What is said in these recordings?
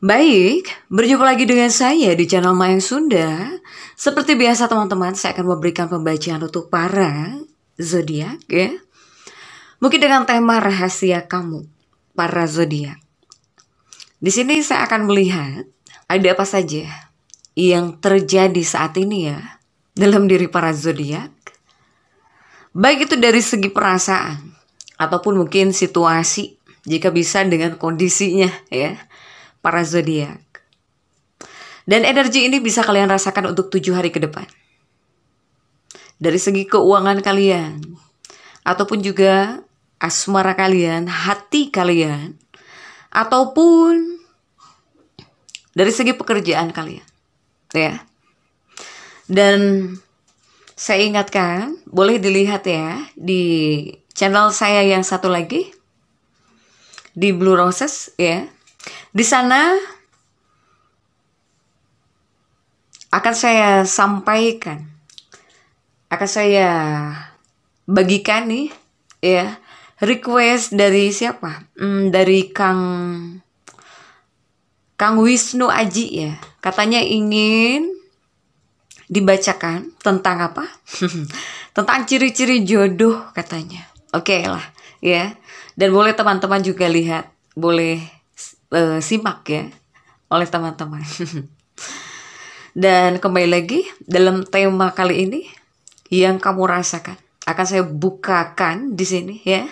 Baik, berjumpa lagi dengan saya di channel Mayang Sunda. Seperti biasa teman-teman, saya akan memberikan pembacaan untuk para zodiak ya. Mungkin dengan tema rahasia kamu, para zodiak. Di sini saya akan melihat ada apa saja yang terjadi saat ini ya dalam diri para zodiak. Baik itu dari segi perasaan ataupun mungkin situasi jika bisa dengan kondisinya ya para zodiak. Dan energi ini bisa kalian rasakan untuk tujuh hari ke depan. Dari segi keuangan kalian, ataupun juga asmara kalian, hati kalian, ataupun dari segi pekerjaan kalian. Ya. Dan saya ingatkan, boleh dilihat ya di channel saya yang satu lagi di Blue Roses ya di sana akan saya sampaikan, akan saya bagikan nih, ya request dari siapa? Hmm, dari Kang Kang Wisnu Aji ya, katanya ingin dibacakan tentang apa? tentang ciri-ciri jodoh katanya. Oke okay lah, ya. Dan boleh teman-teman juga lihat, boleh uh, simak ya oleh teman-teman. Dan kembali lagi dalam tema kali ini yang kamu rasakan akan saya bukakan di sini ya.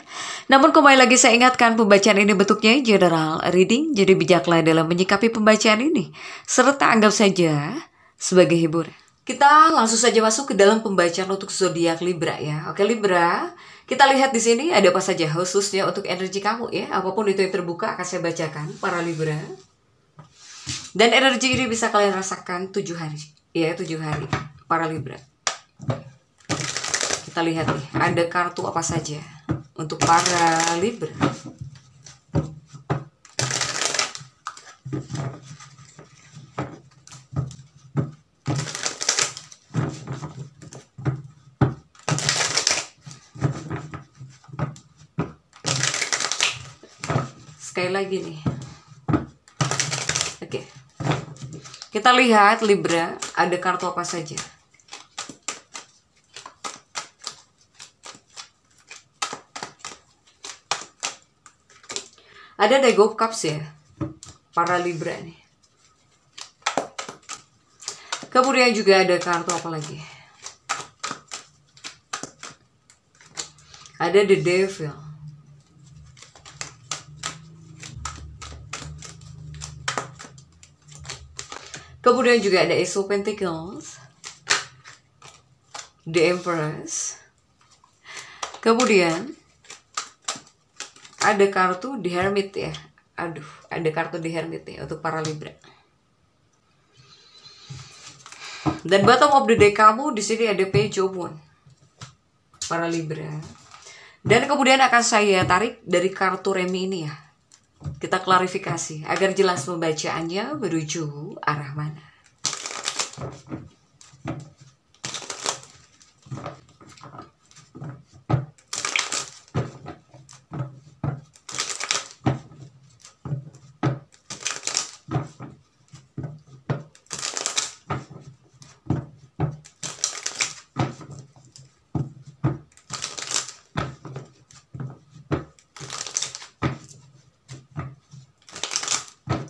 Namun kembali lagi saya ingatkan pembacaan ini bentuknya general reading jadi bijaklah dalam menyikapi pembacaan ini serta anggap saja sebagai hiburan. Kita langsung saja masuk ke dalam pembacaan untuk zodiak Libra ya. Oke Libra, kita lihat di sini ada apa saja khususnya untuk energi kamu ya. Apapun itu yang terbuka akan saya bacakan para Libra. Dan energi ini bisa kalian rasakan tujuh hari. Ya, tujuh hari para Libra. Kita lihat nih, ada kartu apa saja untuk para Libra. sekali lagi nih oke kita lihat Libra ada kartu apa saja ada Dego Cups ya para Libra nih kemudian juga ada kartu apa lagi ada The Devil Kemudian juga ada Ace of Pentacles, The Empress. Kemudian ada kartu The Hermit ya. Aduh, ada kartu The Hermit ya untuk para Libra. Dan bottom of the deck kamu di sini ada Page of Para Libra. Dan kemudian akan saya tarik dari kartu remi ini ya kita klarifikasi agar jelas pembacaannya menuju arah mana.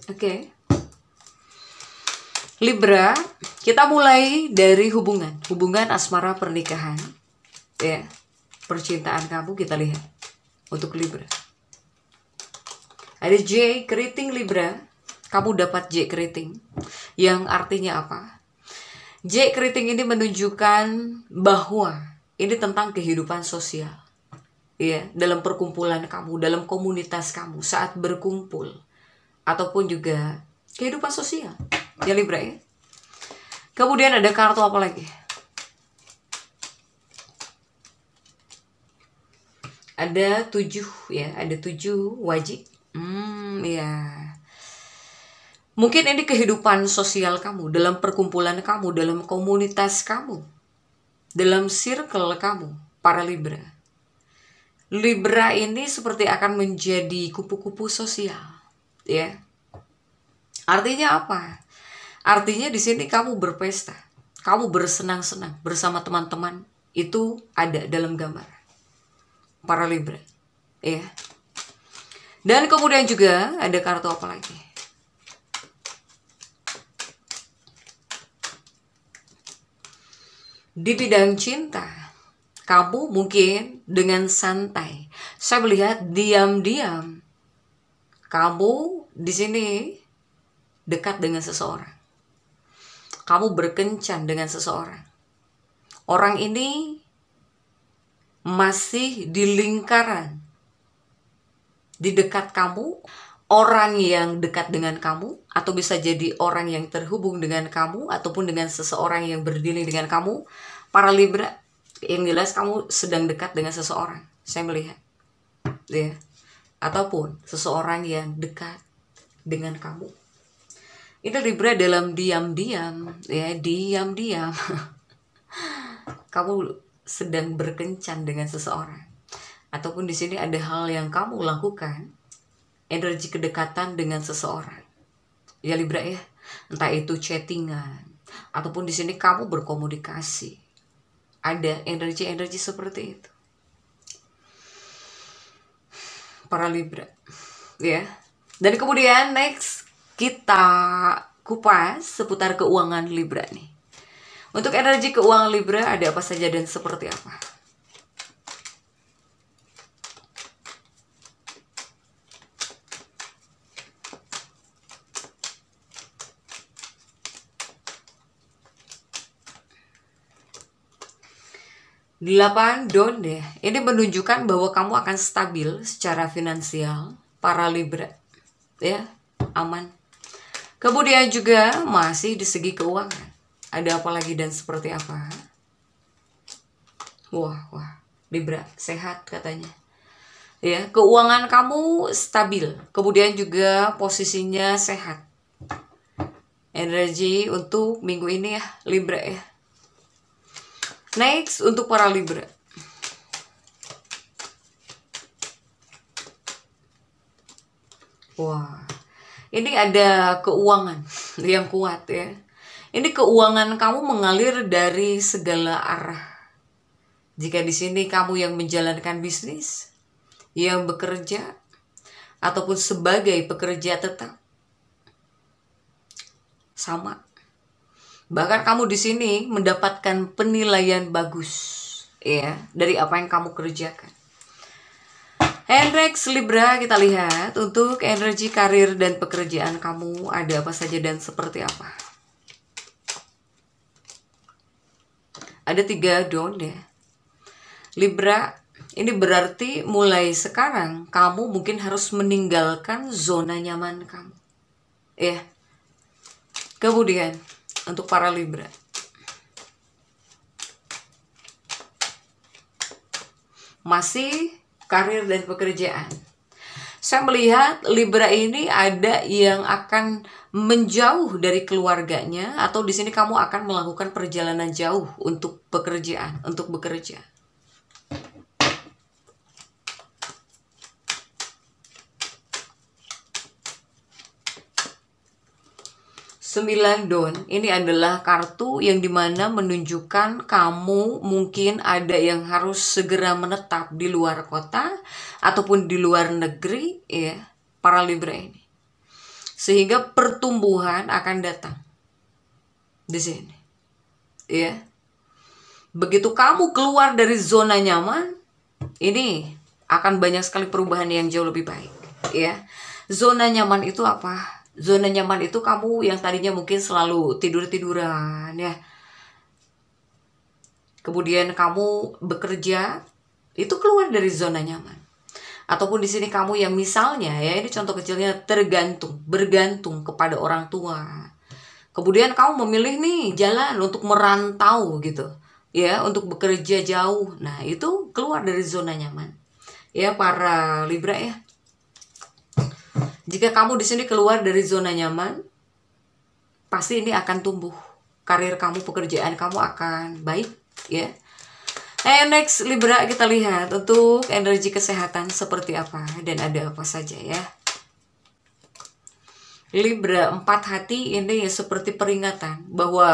Oke. Okay. Libra, kita mulai dari hubungan, hubungan asmara pernikahan. Ya. Percintaan kamu kita lihat untuk Libra. Ada J keriting Libra. Kamu dapat J keriting yang artinya apa? J keriting ini menunjukkan bahwa ini tentang kehidupan sosial. Ya, dalam perkumpulan kamu, dalam komunitas kamu saat berkumpul ataupun juga kehidupan sosial ya Libra ya kemudian ada kartu apa lagi ada tujuh ya ada tujuh wajib hmm ya mungkin ini kehidupan sosial kamu dalam perkumpulan kamu dalam komunitas kamu dalam circle kamu para libra libra ini seperti akan menjadi kupu-kupu sosial ya artinya apa artinya di sini kamu berpesta kamu bersenang-senang bersama teman-teman itu ada dalam gambar para libra ya dan kemudian juga ada kartu apa lagi di bidang cinta kamu mungkin dengan santai saya melihat diam-diam kamu di sini dekat dengan seseorang. Kamu berkencan dengan seseorang. Orang ini masih di lingkaran di dekat kamu, orang yang dekat dengan kamu, atau bisa jadi orang yang terhubung dengan kamu, ataupun dengan seseorang yang berdiri dengan kamu, para Libra, yang jelas kamu sedang dekat dengan seseorang. Saya melihat, ya. Yeah ataupun seseorang yang dekat dengan kamu. Itu Libra dalam diam-diam, ya, diam-diam. kamu sedang berkencan dengan seseorang. Ataupun di sini ada hal yang kamu lakukan, energi kedekatan dengan seseorang. Ya Libra ya, entah itu chattingan ataupun di sini kamu berkomunikasi. Ada energi-energi seperti itu. para Libra ya yeah. dan kemudian next kita kupas seputar keuangan Libra nih untuk energi keuangan Libra ada apa saja dan seperti apa 8. Donde. Ini menunjukkan bahwa kamu akan stabil secara finansial, para libra, ya, aman. Kemudian juga masih di segi keuangan. Ada apa lagi dan seperti apa? Wah, wah, libra sehat katanya. Ya, keuangan kamu stabil. Kemudian juga posisinya sehat. Energi untuk minggu ini ya, libra ya Next untuk para Libra. Wah, ini ada keuangan yang kuat ya. Ini keuangan kamu mengalir dari segala arah. Jika di sini kamu yang menjalankan bisnis, yang bekerja, ataupun sebagai pekerja tetap, sama Bahkan kamu di sini mendapatkan penilaian bagus ya dari apa yang kamu kerjakan. Hendrix Libra kita lihat untuk energi karir dan pekerjaan kamu ada apa saja dan seperti apa. Ada tiga don ya. Libra ini berarti mulai sekarang kamu mungkin harus meninggalkan zona nyaman kamu. Ya. Kemudian untuk para Libra. Masih karir dan pekerjaan. Saya melihat Libra ini ada yang akan menjauh dari keluarganya atau di sini kamu akan melakukan perjalanan jauh untuk pekerjaan, untuk bekerja. 9 don ini adalah kartu yang dimana menunjukkan kamu mungkin ada yang harus segera menetap di luar kota ataupun di luar negeri ya para libra ini sehingga pertumbuhan akan datang di sini ya begitu kamu keluar dari zona nyaman ini akan banyak sekali perubahan yang jauh lebih baik ya zona nyaman itu apa zona nyaman itu kamu yang tadinya mungkin selalu tidur-tiduran ya. Kemudian kamu bekerja itu keluar dari zona nyaman. Ataupun di sini kamu yang misalnya ya ini contoh kecilnya tergantung, bergantung kepada orang tua. Kemudian kamu memilih nih jalan untuk merantau gitu. Ya, untuk bekerja jauh. Nah, itu keluar dari zona nyaman. Ya para Libra ya jika kamu di sini keluar dari zona nyaman, pasti ini akan tumbuh. Karir kamu, pekerjaan kamu akan baik, ya. Eh, next Libra kita lihat untuk energi kesehatan seperti apa dan ada apa saja ya. Libra empat hati ini seperti peringatan bahwa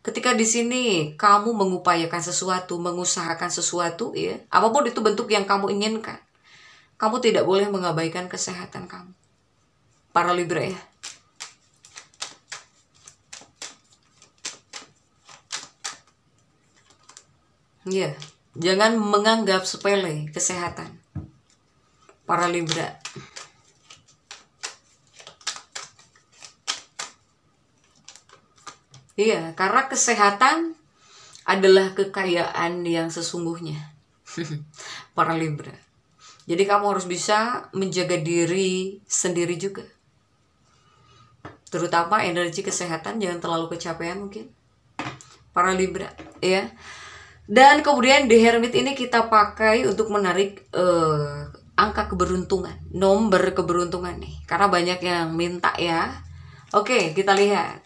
ketika di sini kamu mengupayakan sesuatu, mengusahakan sesuatu ya, apapun itu bentuk yang kamu inginkan. Kamu tidak boleh mengabaikan kesehatan kamu. Para Libra ya. Ya, jangan menganggap sepele kesehatan. Para Libra. Iya, karena kesehatan adalah kekayaan yang sesungguhnya. Para Libra. Jadi kamu harus bisa menjaga diri sendiri juga. Terutama energi kesehatan jangan terlalu kecapean mungkin. Para Libra ya. Dan kemudian di Hermit ini kita pakai untuk menarik uh, angka keberuntungan, nomor keberuntungan nih. Karena banyak yang minta ya. Oke, kita lihat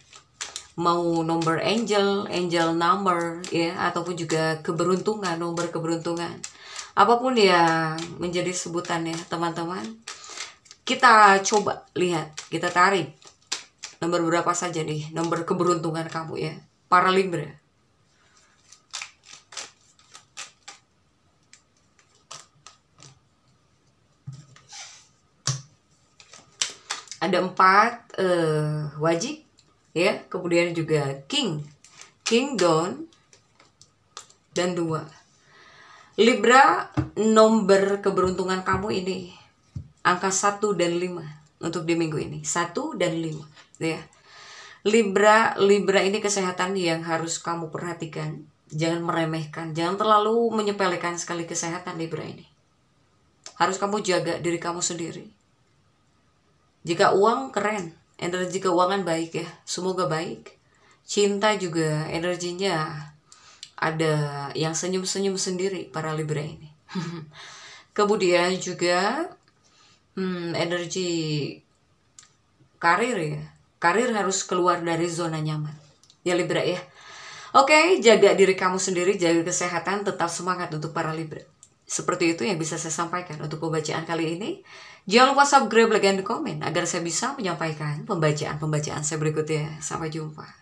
mau nomor angel, angel number ya ataupun juga keberuntungan, nomor keberuntungan apapun ya menjadi sebutannya teman-teman kita coba lihat kita tarik nomor berapa saja nih nomor keberuntungan kamu ya para libra ada empat uh, wajib ya kemudian juga king king down dan dua Libra, nomor keberuntungan kamu ini angka 1 dan 5 untuk di minggu ini. 1 dan 5, gitu ya. Libra, Libra ini kesehatan yang harus kamu perhatikan. Jangan meremehkan, jangan terlalu menyepelekan sekali kesehatan Libra ini. Harus kamu jaga diri kamu sendiri. Jika uang keren, energi keuangan baik ya, semoga baik. Cinta juga energinya ada yang senyum-senyum sendiri para Libra ini. Kemudian juga hmm, energi karir ya. Karir harus keluar dari zona nyaman. Ya Libra ya. Oke, jaga diri kamu sendiri, jaga kesehatan, tetap semangat untuk para Libra. Seperti itu yang bisa saya sampaikan untuk pembacaan kali ini. Jangan lupa subscribe, like, dan comment agar saya bisa menyampaikan pembacaan-pembacaan saya berikutnya. Sampai jumpa.